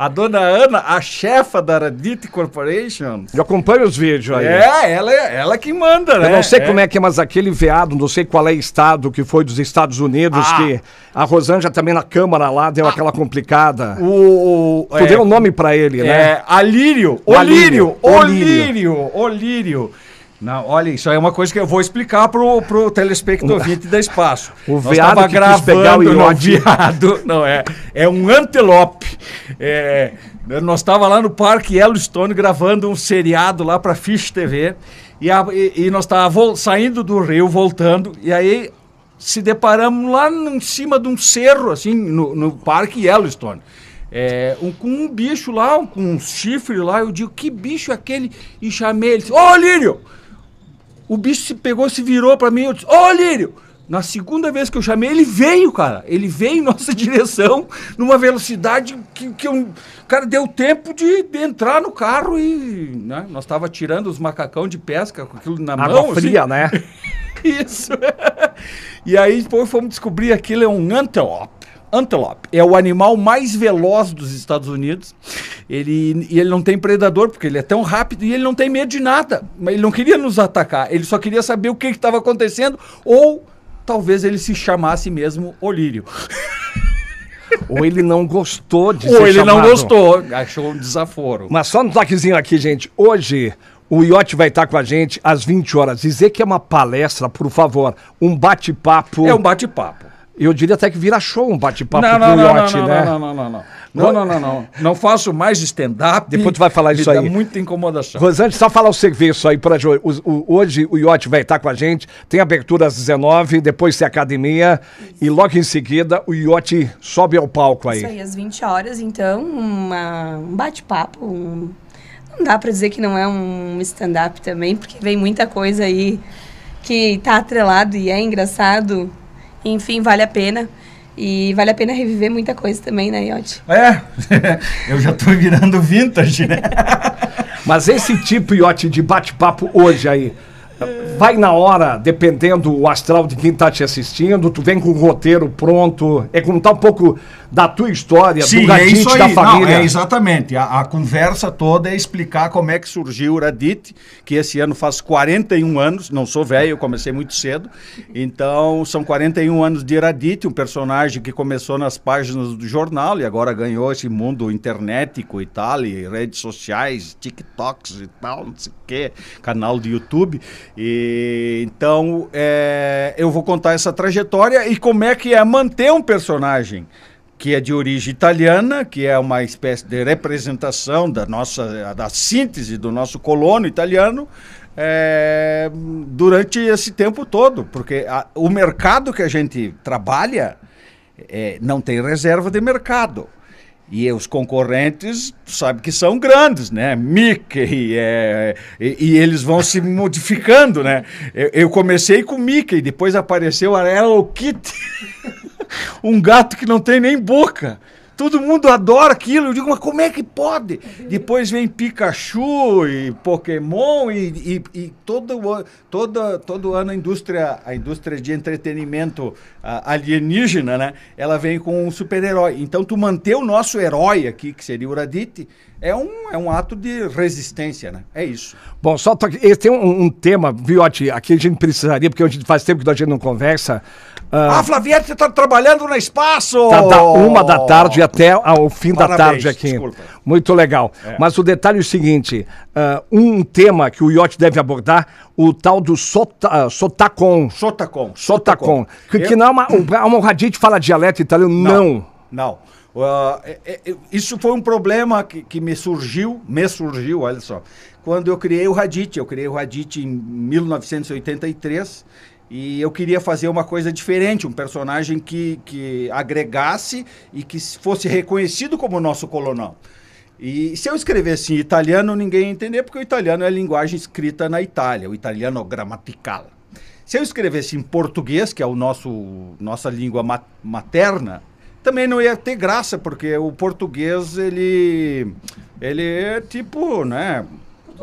A dona Ana, a chefa da Aradite Corporation. Eu acompanho os vídeos aí. É, ela, é, ela que manda, né? Eu não sei é. como é que é, mas aquele veado, não sei qual é o estado que foi dos Estados Unidos, ah. que a Rosângela também na Câmara lá deu ah. aquela complicada. O, o, tu é, deu o um nome para ele, né? é, né? Alírio. Olírio. Olírio. Olírio. Não, olha, isso aí é uma coisa que eu vou explicar pro, pro telespectador ouvinte da Espaço. O Nós veado que gravando pegar o no veado, não é, é um antelope. É, nós estava lá no Parque Yellowstone gravando um seriado lá para Fish TV e, a, e, e nós estávamos saindo do rio, voltando, e aí se deparamos lá em cima de um cerro, assim, no, no Parque Yellowstone. É, um, com um bicho lá, um, com um chifre lá, eu digo, que bicho é aquele? E chamei ele, ô oh, Lírio! O bicho se pegou, se virou para mim, eu disse, ô oh, Lírio! Na segunda vez que eu chamei, ele veio, cara. Ele veio em nossa direção numa velocidade que, que eu. Cara, deu tempo de, de entrar no carro e. Né? Nós tava tirando os macacão de pesca com aquilo na Água mão. fria, assim. né? Isso. e aí depois fomos descobrir aquilo é um antelope. Antelope é o animal mais veloz dos Estados Unidos. Ele, e ele não tem predador, porque ele é tão rápido e ele não tem medo de nada. Ele não queria nos atacar, ele só queria saber o que estava acontecendo ou talvez ele se chamasse mesmo Olírio. Ou ele não gostou de Ou ser Ou ele chamado. não gostou, achou um desaforo. Mas só um toquezinho aqui, gente. Hoje, o Iote vai estar com a gente às 20 horas. Dizer que é uma palestra, por favor. Um bate-papo. É um bate-papo. Eu diria até que vira show um bate-papo com o Iote, né? Não, não, não, não, não. Não, não, não, não. Não faço mais stand-up. Depois tu vai falar isso aí. Dá muita incomodação. Rosane, só falar o serviço aí para Hoje o Iote vai estar com a gente. Tem abertura às 19, depois tem academia. E logo em seguida o Iote sobe ao palco aí. Isso aí, às 20 horas, então, uma, um bate-papo. Um... Não dá para dizer que não é um stand-up também, porque vem muita coisa aí que tá atrelado e é engraçado. Enfim, vale a pena. E vale a pena reviver muita coisa também, né, Iote? É, eu já estou virando vintage, né? Mas esse tipo, Iote de bate-papo hoje aí, vai na hora, dependendo o astral de quem tá te assistindo, tu vem com o roteiro pronto, é como tá um pouco da tua história, Sim, do Radit, é da família. Não, é exatamente. A, a, conversa toda é explicar como é que surgiu o Radit, que esse ano faz 41 anos, não sou velho, eu comecei muito cedo. Então, são 41 anos de Radit, um personagem que começou nas páginas do jornal e agora ganhou esse mundo internetico e tal, e redes sociais, TikToks e tal, não sei o quê, canal do YouTube. E, então, é, eu vou contar essa trajetória e como é que é manter um personagem que é de origem italiana, que é uma espécie de representação da nossa, da síntese do nosso colono italiano, é, durante esse tempo todo, porque a, o mercado que a gente trabalha é, não tem reserva de mercado. E os concorrentes, sabe que são grandes, né? Mickey, é, e, e, eles vão se modificando, né? Eu, eu, comecei com Mickey, depois apareceu a Hello Kitty. um gato que não tem nem boca. Todo mundo adora aquilo. Eu digo, mas como é que pode? Depois vem Pikachu e Pokémon e, e, e todo, todo, todo ano a indústria, a indústria de entretenimento alienígena, né? Ela vem com um super-herói. Então, tu manter o nosso herói aqui, que seria o Radite, é um, é um ato de resistência, né? É isso. Bom, só esse tem um, um tema, Viotti, aqui a gente precisaria, porque a gente faz tempo que a gente não conversa. Uh... Ah, Flaviette, você está trabalhando no espaço! Tá da tá, uma da tarde até ao fim Parabéns, da tarde aqui. Desculpa. Muito legal. É. Mas o detalhe é o seguinte: uh, um tema que o Iote deve abordar, o tal do sota, uh, Sotacon. Sotacon. Sotacon. Que, Eu... que não é uma. O honradinha fala dialeto italiano, não. Não. não. Uh, é, é, isso foi um problema que, que me surgiu, me surgiu, olha só, quando eu criei o radite, Eu criei o radite em 1983 e eu queria fazer uma coisa diferente, um personagem que, que agregasse e que fosse reconhecido como nosso colonel. E se eu escrevesse em italiano, ninguém ia entender, porque o italiano é a linguagem escrita na Itália, o italiano gramatical. Se eu escrevesse em português, que é a nossa língua mat materna, também não ia ter graça, porque o português, ele, ele é tipo, né,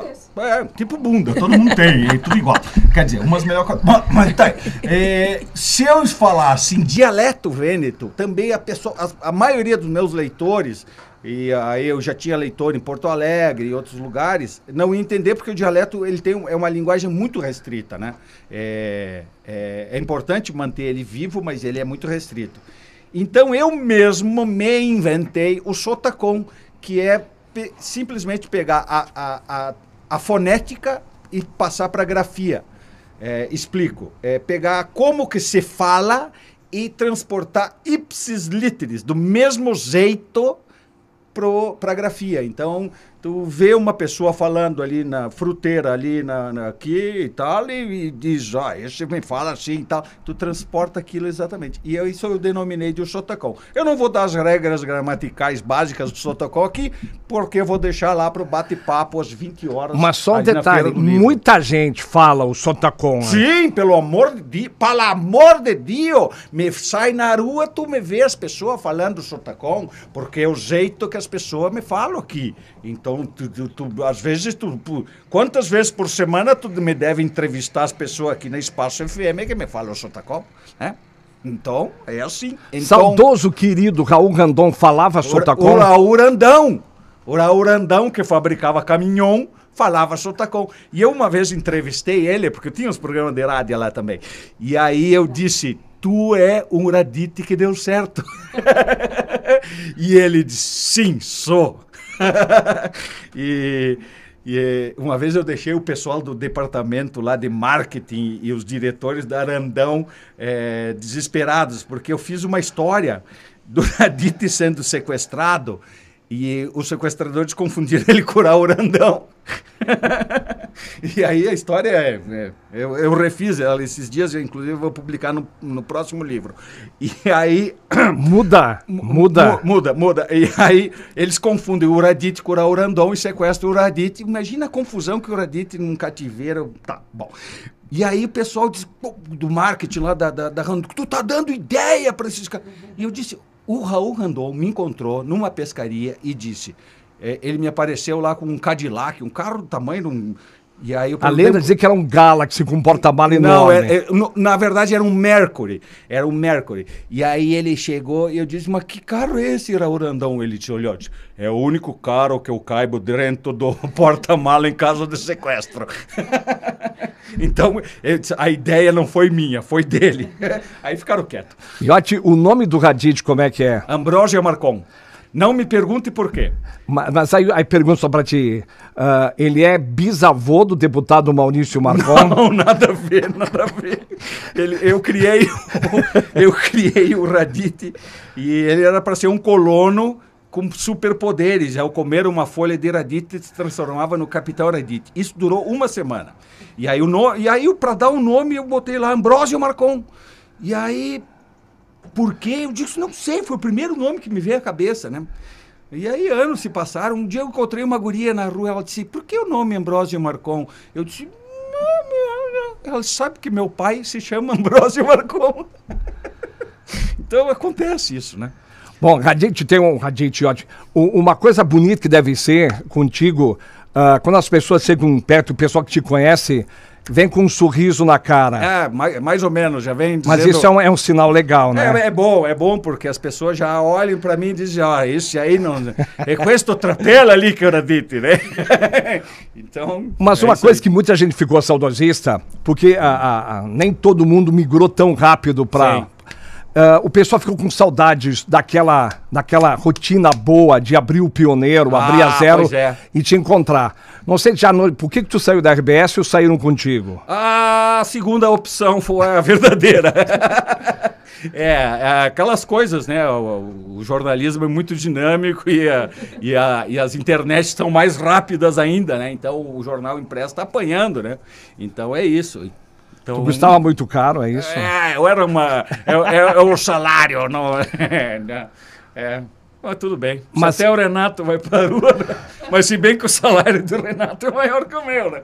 Tipo é, tipo bunda, todo mundo tem, é tudo igual. Quer dizer, umas melhor mas tá. É, se eu falasse em dialeto vêneto, também a pessoa, a, a maioria dos meus leitores e aí eu já tinha leitor em Porto Alegre e outros lugares, não entender porque o dialeto ele tem é uma linguagem muito restrita, né? É, é, é importante manter ele vivo, mas ele é muito restrito. Então eu mesmo me inventei o sotacom, que é simplesmente pegar a, a, a a fonética e passar para a grafia. É, explico. É pegar como que se fala e transportar ipsis literis, do mesmo jeito para a grafia. Então, tu vê uma pessoa falando ali na fruteira, ali na, na aqui e tal, e, e diz, ah, esse me fala assim e tal, tu transporta aquilo exatamente. E eu, isso eu denominei de sotacão. Eu não vou dar as regras gramaticais básicas do sotacão aqui, porque eu vou deixar lá pro bate-papo às 20 horas. Mas só um detalhe, muita gente fala o sotacão. Né? Sim, pelo amor de Deus, pelo amor de Deus, me sai na rua, tu me vê as pessoas falando sotacão, porque é o jeito que as pessoas me falam aqui. Então, então, tu, tu, tu, às vezes, tu, quantas vezes por semana tu me deve entrevistar as pessoas aqui na Espaço FM que me falam o Sotacopo, né? Então, é assim. Então, Saudoso querido Raul Randon falava Sotacopo? O Raul Randão. O Raul Randão, que fabricava caminhão, falava Sotacom. E eu uma vez entrevistei ele, porque eu tinha uns programas de rádio lá também. E aí eu disse, tu é um radite que deu certo. e ele disse, sim, sou. e, e eh, uma vez eu deixei o pessoal do departamento lá de marketing e os diretores da Arandão é, desesperados, porque eu fiz uma história do Nadite sendo sequestrado e os sequestradores confundiram ele com o Urandão. e aí a história é. é eu, eu, refiz ela esses dias, eu, inclusive vou publicar no, no próximo livro. E aí. Muda! Muda! Muda, muda. E aí eles confundem o Uradite com o Urandão e sequestram o Uradite. Imagina a confusão que o Uradite num cativeiro. Tá, bom. E aí o pessoal diz, do marketing lá da, da, da tu tá dando ideia para esses caras. E eu disse, o Raul Randon me encontrou numa pescaria e disse: é, ele me apareceu lá com um Cadillac, um carro do tamanho de um. E aí a lenda dizia que era um Galaxy com um porta-mala enorme. É, é, não, era, na verdade era um Mercury. Era um Mercury. E aí ele chegou e eu disse, mas que carro é esse, Raurandão? Ele te olhou, disse, é o único carro que eu caibo dentro do porta-mala em caso de sequestro. então, disse, a ideia não foi minha, foi dele. aí ficaram quietos. Yote, o nome do Radid como é que é? Ambrosio Marcon. Não me pergunte por quê. Mas, mas aí, aí pergunto só para ti. Uh, ele é bisavô do deputado Maurício Marcon? Não, nada a ver, nada a ver. Ele, eu criei o, eu criei o Radite e ele era para ser um colono com superpoderes. Ao comer uma folha de radite, se transformava no capitão radite. Isso durou uma semana. E aí, no... e aí para dar o um nome, eu botei lá Ambrósio Marcon. E aí por quê? Eu disse, não sei, foi o primeiro nome que me veio à cabeça, né? E aí anos se passaram, um dia eu encontrei uma guria na rua, ela disse, por que o nome Ambrósio Marcon? Eu disse, não, não, não. ela sabe que meu pai se chama Ambrósio Marcon. então acontece isso, né? Bom, Radite tem um Radite ótimo. Uma coisa bonita que deve ser contigo, uh, quando as pessoas chegam perto, o pessoal que te conhece, vem com um sorriso na cara. É, mais, mais ou menos, já vem dizendo... Mas isso é um, é um sinal legal, né? É, é bom, é bom, porque as pessoas já olham para mim e dizem, ó, ah, isso aí não... É questo trapela ali que eu dito né? então... Mas é uma coisa aí. que muita gente ficou saudosista, porque a, a, a, nem todo mundo migrou tão rápido para Uh, o pessoal ficou com saudades daquela, daquela rotina boa de abrir o pioneiro, ah, abrir a ah, zero é. e te encontrar. Não sei já no, por que, que tu saiu da RBS ou saíram contigo? A segunda opção foi a verdadeira. É, é, aquelas coisas, né? O, o, jornalismo é muito dinâmico e, a, e, a, e, as internet são mais rápidas ainda, né? Então o jornal impresso está apanhando, né? Então é isso. Então, tu custava muito caro, é isso? É, eu era uma. É, o salário, não. É, é, mas tudo bem. Mas... Se até o Renato vai para a rua, né? mas se bem que o salário do Renato é maior que o meu, né?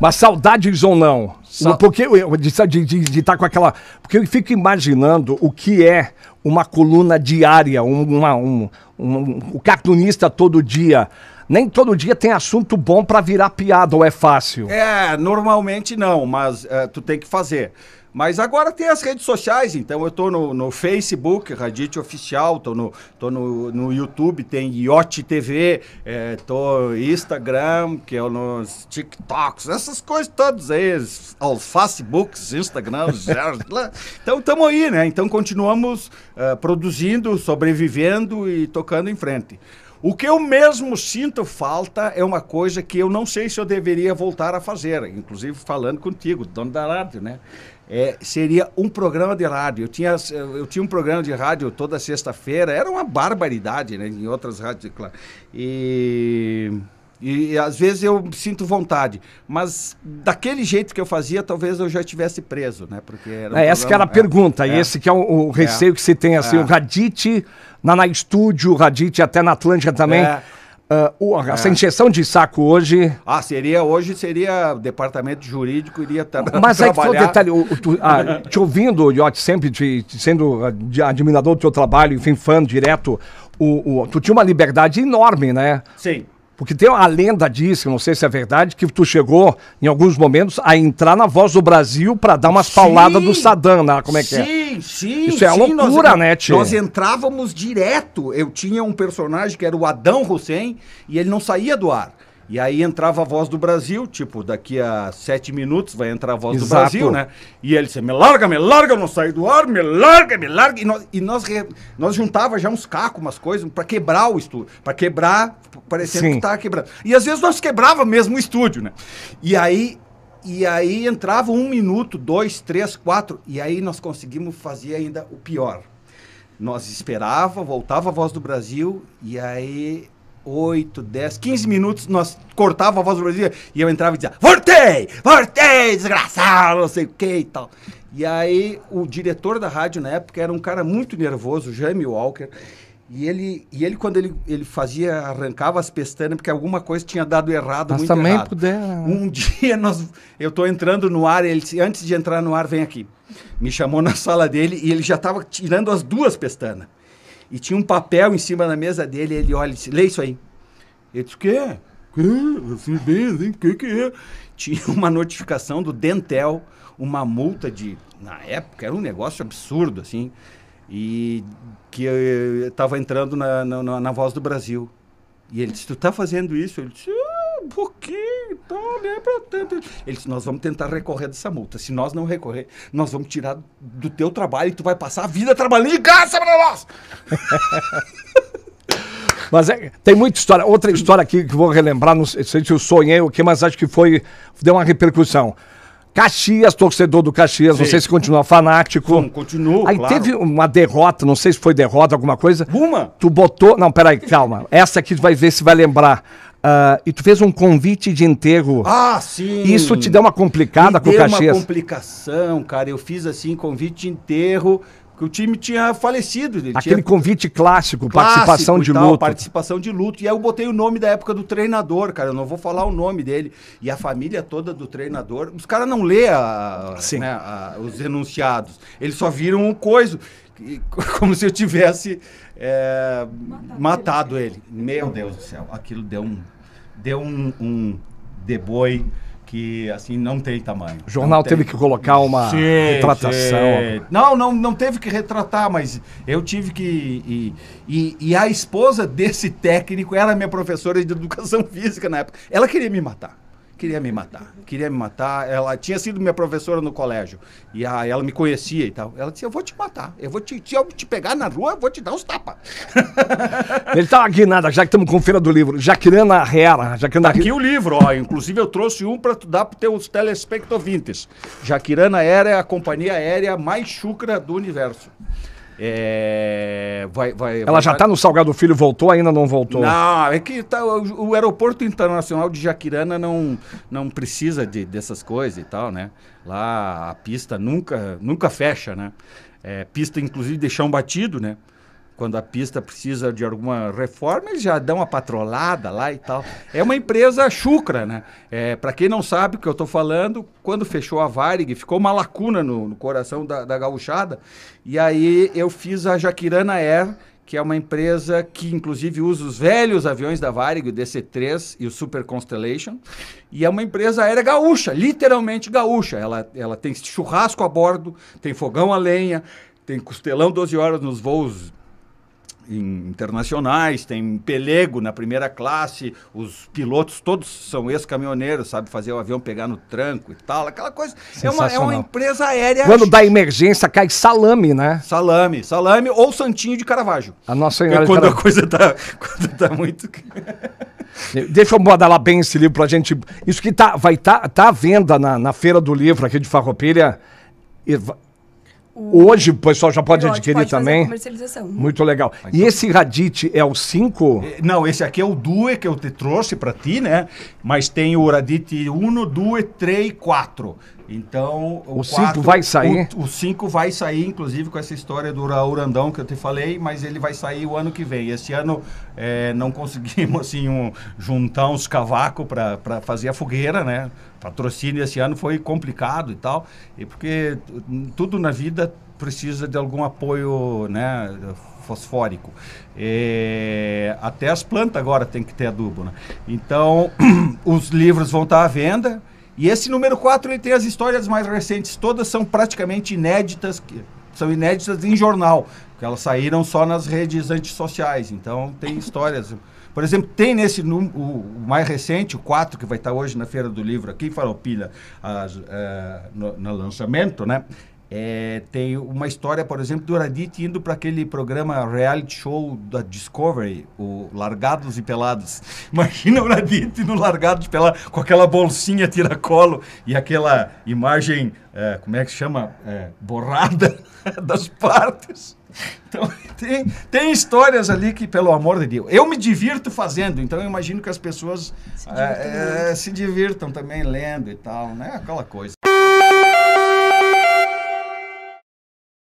Mas saudades ou não? Sa... Porque de, de, de estar tá com aquela. Porque eu fico imaginando o que é uma coluna diária, uma, um, um, um, o cartunista todo dia nem todo dia tem assunto bom para virar piada ou é fácil. É, normalmente não, mas é, tu tem que fazer. Mas agora tem as redes sociais, então eu tô no, no Facebook, Radite Oficial, tô no, tô no, no YouTube, tem Iote TV, é, tô Instagram, que é nos TikToks, essas coisas todas aí, aos Facebooks, Instagram, então estamos aí, né? Então continuamos uh, produzindo, sobrevivendo e tocando em frente. O que eu mesmo sinto falta é uma coisa que eu não sei se eu deveria voltar a fazer, inclusive falando contigo, dono da rádio, né? É, seria um programa de rádio. Eu tinha, eu tinha um programa de rádio toda sexta-feira, era uma barbaridade, né? Em outras rádios, claro. E e, e às vezes eu sinto vontade, mas daquele jeito que eu fazia, talvez eu já estivesse preso, né? Porque era um é, essa que era a pergunta, é, esse que é o, o é. receio que se tem assim, é. o Radite na, na estúdio, o Radite até na Atlântica também. Uh, essa é. injeção de saco hoje. Ah, seria hoje seria departamento jurídico iria tra Mas aí foi o detalhe, o, tu, ah, te ouvindo, Iotti, sempre te, te sendo admirador do teu trabalho, enfim, fã direto, o, o, tu tinha uma liberdade enorme, né? Sim. Porque tem, a lenda diz, não sei se é verdade, que tu chegou, em alguns momentos, a entrar na Voz do Brasil para dar umas sim, pauladas do Saddam, né? como é que é? Sim, sim, Isso é sim, loucura, nós, né, tio? Nós entrávamos direto. Eu tinha um personagem que era o Adão Hussein e ele não saía do ar. E aí entrava a voz do Brasil, tipo, daqui a sete minutos vai entrar a voz Exato. do Brasil, né? E ele disse, me larga, me larga, eu não saio do ar, me larga, me larga. E nós, e nós, re, nós juntava já uns cacos, umas coisas, para quebrar o estúdio, para quebrar, parecendo Sim. que tava quebrando. E às vezes nós quebrava mesmo o estúdio, né? E aí e aí entrava um minuto, dois, três, quatro, e aí nós conseguimos fazer ainda o pior. Nós esperava, voltava a voz do Brasil, e aí 8, 10, 15 minutos, nós cortava a voz do Brasil e eu entrava e dizia: Voltei! Voltei, desgraçado, não sei o que e tal. E aí, o diretor da rádio na época era um cara muito nervoso, Jamie Walker. E ele, e ele quando ele, ele fazia, arrancava as pestanas, porque alguma coisa tinha dado errado, Mas muito também errado. puderam. Né? Um dia nós, eu estou entrando no ar, ele disse, antes de entrar no ar, vem aqui. Me chamou na sala dele e ele já estava tirando as duas pestanas e tinha um papel em cima da mesa dele. Ele olha e disse: Lê isso aí. Ele disse: O quê? Assim, bem, assim, que que é? Tinha uma notificação do Dentel, uma multa de. Na época era um negócio absurdo, assim. E que estava eh, entrando na, na, na, Voz do Brasil. E ele disse: Tu tá fazendo isso? Ele disse: um pouquinho então tá, tanto. Ele disse, nós vamos tentar recorrer dessa multa. Se nós não recorrer, nós vamos tirar do teu trabalho e tu vai passar a vida trabalhando em gasta pra nós! Mas é, tem muita história. Outra história aqui que vou relembrar, não sei se eu sonhei o que, mas acho que foi. deu uma repercussão. Caxias, torcedor do Caxias, Sim. não sei se continua fanático. Continuo. continua. Aí claro. teve uma derrota, não sei se foi derrota, alguma coisa. Uma? Tu botou. Não, peraí, calma. Essa aqui vai ver se vai lembrar. Uh, e tu fez um convite de enterro. Ah, sim! Isso te deu uma complicada Me com o Caxias? Deu uma complicação, cara. Eu fiz assim, convite de enterro, que o time tinha falecido. Aquele tinha... convite clássico, clássico participação de tal, luto. Participação de luto. E aí eu botei o nome da época do treinador, cara. Eu não vou falar o nome dele. E a família toda do treinador. Os caras não lê a, né, a, os enunciados. Eles só viram um coisa como se eu tivesse é, matado, ele. Meu Deus do céu, aquilo deu um deu um, um deboi que assim não tem tamanho. O jornal teve que colocar uma sim, retratação. Sim. Não, não, não teve que retratar, mas eu tive que e, e, e, a esposa desse técnico era minha professora de educação física na época. Ela queria me matar queria me matar. Queria me matar. Ela tinha sido minha professora no colégio. E a, ela me conhecia e tal. Ela disse: Eu vou te matar. Eu vou te, se eu te pegar na rua, eu vou te dar uns tapas. Ele tá aqui, nada, já que estamos com feira do livro. Jaquirana Herrera. Jaquirana... Tá aqui o livro, ó. Inclusive, eu trouxe um para dar para os telespectovintes. Jaquirana era é a companhia aérea mais chucra do universo. É, vai, vai, Ela vai, já está no Salgado Filho, voltou, ainda não voltou? Não, é que tá, o, o, aeroporto internacional de Jaquirana não, não precisa de, dessas coisas e tal, né? Lá a pista nunca, nunca fecha, né? É, pista, inclusive, de chão batido, né? quando a pista precisa de alguma reforma, eles já dão uma patrolada lá e tal. É uma empresa chucra, né? É, para quem não sabe o que eu estou falando, quando fechou a Varig, ficou uma lacuna no, no coração da, da gauchada. E aí eu fiz a Jaquirana Air, que é uma empresa que inclusive usa os velhos aviões da Varig, o DC-3 e o Super Constellation, e é uma empresa aérea gaúcha, literalmente gaúcha. Ela, ela tem churrasco a bordo, tem fogão a lenha, tem costelão 12 horas nos voos internacionais, tem pelego na primeira classe, os pilotos todos são ex-caminhoneiros, sabe fazer o avião pegar no tranco e tal, aquela coisa. É uma, é uma empresa aérea. Quando dá emergência, cai salame, né? Salame, salame ou santinho de Caravaggio. A nossa senhora é quando Caravaggio. a coisa tá, quando tá muito... Deixa eu lá bem esse livro pra gente... Isso que tá, vai tá, tá à venda na, na Feira do Livro aqui de Farroupilha... Hoje o pessoal já pode adquirir pode também. comercialização. Muito legal. Ah, então. E esse radite é o 5? É, não, esse aqui é o 2 que eu te trouxe para ti, né? Mas tem o radite 1, 2, 3 e 4. Então, o 5 vai sair? O 5 vai sair, inclusive, com essa história do Urandão que eu te falei, mas ele vai sair o ano que vem. esse ano é, não conseguimos assim, um, juntar uns cavacos para fazer a fogueira, né? Patrocínio esse ano foi complicado e tal, e porque tudo na vida precisa de algum apoio né, fosfórico. É, até as plantas agora tem que ter adubo. Né? Então, os livros vão estar à venda e esse número 4 ele tem as histórias mais recentes, todas são praticamente inéditas, que são inéditas em jornal, porque elas saíram só nas redes antissociais. Então tem histórias. Por exemplo, tem nesse o mais recente, o 4, que vai estar hoje na Feira do Livro aqui, Farroupilha, a, a, eh, no, no lançamento, né? É, tem uma história, por exemplo, do Radit indo para aquele programa reality show da Discovery, o Largados e Pelados. Imagina o Radit no Largados e Pelados, com aquela bolsinha tiracolo e aquela imagem, é, como é que chama? É, borrada das partes. Então, tem, tem histórias ali que, pelo amor de Deus, eu me divirto fazendo, então eu imagino que as pessoas se, é, é, se divirtam também lendo e tal, né? Aquela coisa.